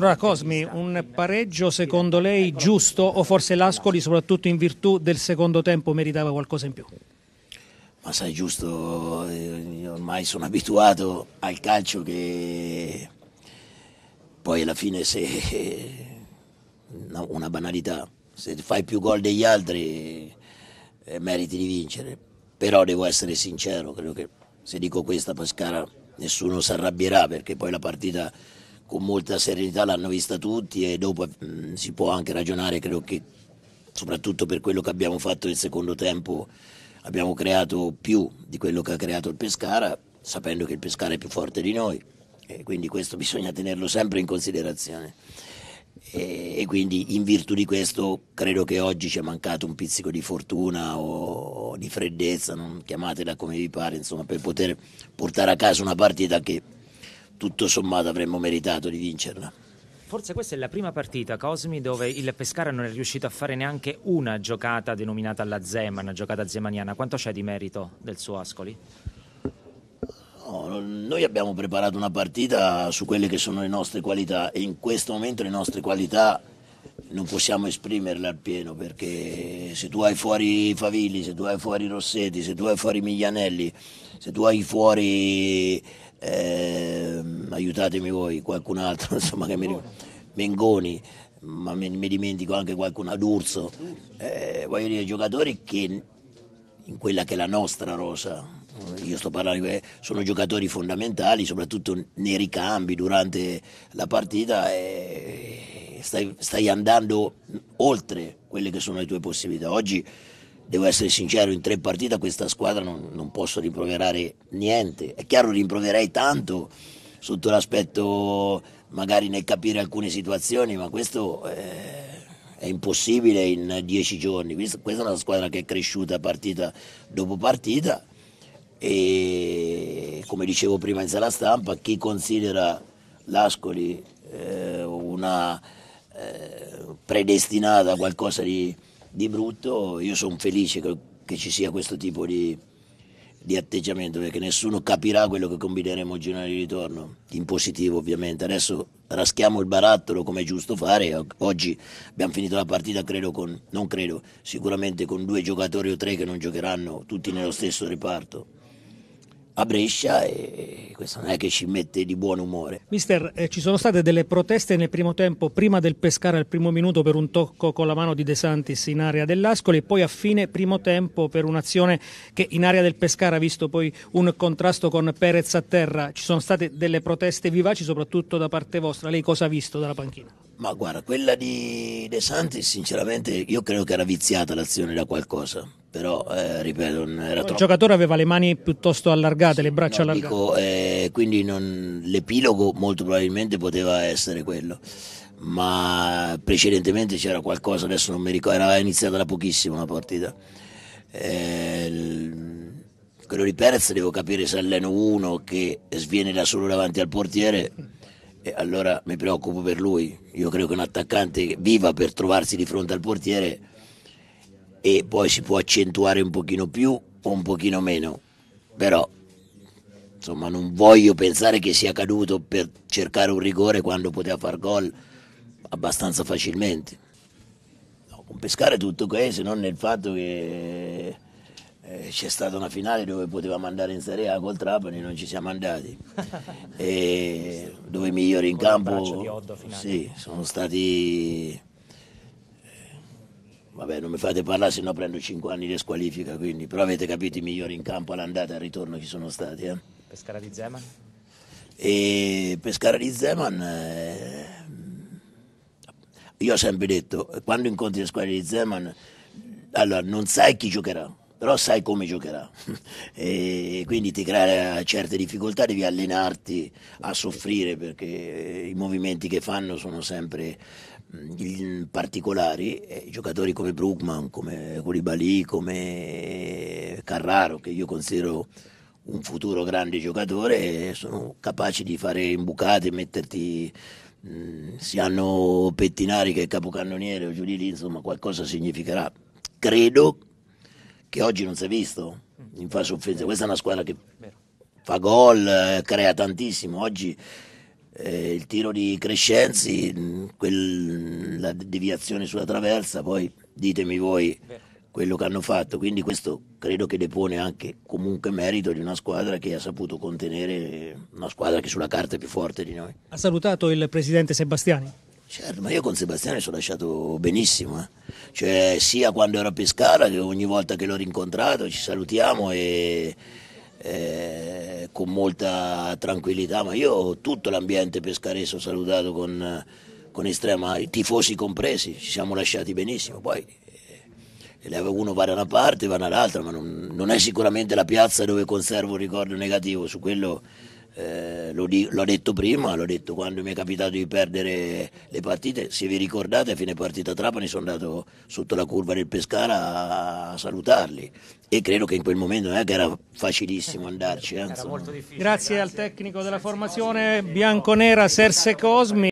Allora Cosmi, un pareggio secondo lei giusto o forse l'Ascoli soprattutto in virtù del secondo tempo meritava qualcosa in più? Ma sai giusto, io eh, ormai sono abituato al calcio che poi alla fine se... Eh, no, una banalità, se fai più gol degli altri eh, meriti di vincere, però devo essere sincero, credo che se dico questa a Pescara nessuno si arrabbierà perché poi la partita con molta serenità l'hanno vista tutti e dopo mh, mm, si può anche ragionare, credo che soprattutto per quello che abbiamo fatto nel secondo tempo abbiamo creato più di quello che ha creato il Pescara, sapendo che il Pescara è più forte di noi e quindi questo bisogna tenerlo sempre in considerazione. E, e quindi in virtù di questo credo che oggi ci è mancato un pizzico di fortuna o, o di freddezza, non chiamatela come vi pare, insomma, per poter portare a casa una partita che tutto sommato avremmo meritato di vincerla. Forse questa è la prima partita, Cosmi, dove il Pescara non è riuscito a fare neanche una giocata denominata la Zeman, una giocata zemaniana. Quanto c'è di merito del suo Ascoli? No, noi abbiamo preparato una partita su quelle che sono le nostre qualità e in questo momento le nostre qualità non possiamo esprimerle al pieno perché se tu hai fuori Favilli, se tu hai fuori Rossetti, se tu hai fuori Miglianelli, se tu hai fuori eh, aiutatemi voi, qualcun altro, insomma, che mi ricordo, Mengoni, ma mi, mi, dimentico anche qualcuno, Adurso, eh, voglio dire, giocatori che in quella che è la nostra rosa, io sto parlando, sono giocatori fondamentali, soprattutto nei ricambi durante la partita, e stai, stai andando oltre quelle che sono le tue possibilità. Oggi devo essere sincero, in tre partite a questa squadra non, non, posso rimproverare niente. È chiaro, rimproverei tanto sotto l'aspetto magari nel capire alcune situazioni, ma questo è, eh, è impossibile in dieci giorni. Questa, è una squadra che è cresciuta partita dopo partita e come dicevo prima in sala stampa, chi considera l'Ascoli eh, una eh, predestinata a qualcosa di di brutto, io sono felice che, che, ci sia questo tipo di, di, atteggiamento perché nessuno capirà quello che combineremo il girone di ritorno, in positivo ovviamente. Adesso raschiamo il barattolo come è giusto fare, oggi abbiamo finito la partita credo con, non credo, sicuramente con due giocatori o tre che non giocheranno tutti nello stesso reparto a Brescia e questo non è che ci mette di buon umore. Mister, eh, ci sono state delle proteste nel primo tempo, prima del Pescara al primo minuto per un tocco con la mano di De Santis in area dell'Ascoli e poi a fine primo tempo per un'azione che in area del Pescara, ha visto poi un contrasto con Perez a terra. Ci sono state delle proteste vivaci soprattutto da parte vostra. Lei cosa ha visto dalla panchina? Ma guarda, quella di De Santis sinceramente io credo che era viziata l'azione da qualcosa però eh, ripeto non era troppo... il giocatore aveva le mani piuttosto allargate sì, le braccia no, allargate dico, eh, quindi non... l'epilogo molto probabilmente poteva essere quello ma precedentemente c'era qualcosa adesso non mi ricordo era iniziata da pochissimo la partita eh, quello di Perez devo capire se alleno uno che sviene da solo davanti al portiere e allora mi preoccupo per lui io credo che un attaccante viva per trovarsi di fronte al portiere e poi si può accentuare un pochino più o un pochino meno, però insomma non voglio pensare che sia caduto per cercare un rigore quando poteva far gol abbastanza facilmente. con Pescara è tutto questo, non nel fatto che eh, c'è stata una finale dove potevamo andare in Serie A col Trapani non ci siamo andati e dove i migliori in campo sì, sono stati Vabbè, non mi fate parlare, se no prendo 5 anni di squalifica, quindi. Però avete capito i migliori in campo all'andata e al ritorno chi sono stati, eh? Pescara di Zeman? E Pescara di Zeman... Eh... Io ho sempre detto, quando incontri le squadre di Zeman, allora non sai chi giocherà però sai come giocherà e quindi ti crea certe difficoltà, devi allenarti a soffrire perché i movimenti che fanno sono sempre mm, particolari, giocatori come Brookman, come Koulibaly, come Carraro che io considero un futuro grande giocatore sono capaci di fare imbucate, metterti mm, si hanno Pettinari che è capocannoniere o giù di lì, insomma qualcosa significherà. Credo che oggi non si è visto mm. in fase offensiva. Questa è una squadra che fa gol, eh, crea tantissimo. Oggi eh, il tiro di Crescenzi, mm, quel, la deviazione sulla traversa, poi ditemi voi quello che hanno fatto. Quindi questo credo che depone anche comunque merito di una squadra che ha saputo contenere una squadra che sulla carta è più forte di noi. Ha salutato il presidente Sebastiani. Certo, ma io con Sebastiano ci ho lasciato benissimo, eh. cioè, sia quando ero a Pescara che ogni volta che l'ho rincontrato ci salutiamo e, e con molta tranquillità, ma io tutto l'ambiente pescarese ho salutato con, con, estrema, i tifosi compresi, ci siamo lasciati benissimo, poi eh, uno va da una parte, va dall'altra, ma non, non è sicuramente la piazza dove conservo un ricordo negativo, su quello eh, lo, l'ho detto prima, l'ho detto quando mi è capitato di perdere le partite, se vi ricordate a fine partita Trapani sono andato sotto la curva del Pescara a salutarli e credo che in quel momento non eh, è era facilissimo eh, andarci. Eh, Grazie al tecnico della formazione bianconera Serse Cosmi.